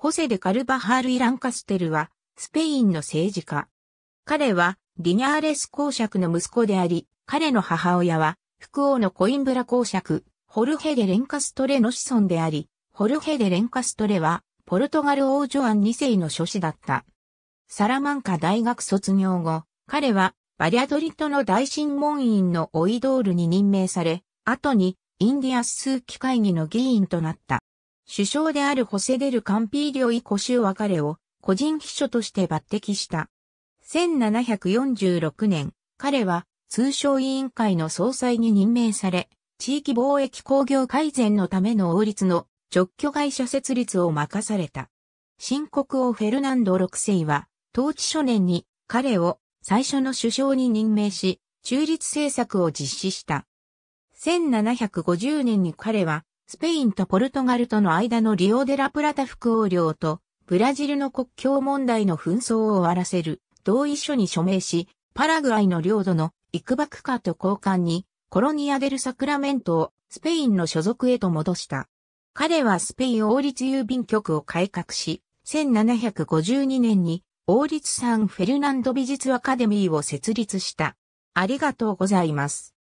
ホセデ・カルバハール・イ・ランカステルは、スペインの政治家。彼は、リニャーレス公爵の息子であり、彼の母親は、福王のコインブラ公爵、ホルヘデ・レンカストレの子孫であり、ホルヘデ・レンカストレは、ポルトガル王女アン2世の諸子だった。サラマンカ大学卒業後、彼は、バリアドリッの大審問員のオイドールに任命され、後に、インディアス数機会議の議員となった。首相であるホセデル・カンピーリョイ・コシュワカレを個人秘書として抜擢した。1746年、彼は通商委員会の総裁に任命され、地域貿易工業改善のための王立の直居会社設立を任された。新国王フェルナンド6世は、統治初年に彼を最初の首相に任命し、中立政策を実施した。1750年に彼はスペインとポルトガルとの間のリオデラプラタ副王領とブラジルの国境問題の紛争を終わらせる同意書に署名し、パラグアイの領土の幾バクカと交換にコロニアデルサクラメントをスペインの所属へと戻した。彼はスペイン王立郵便局を改革し、1752年に王立サンフェルナンド美術アカデミーを設立した。ありがとうございます。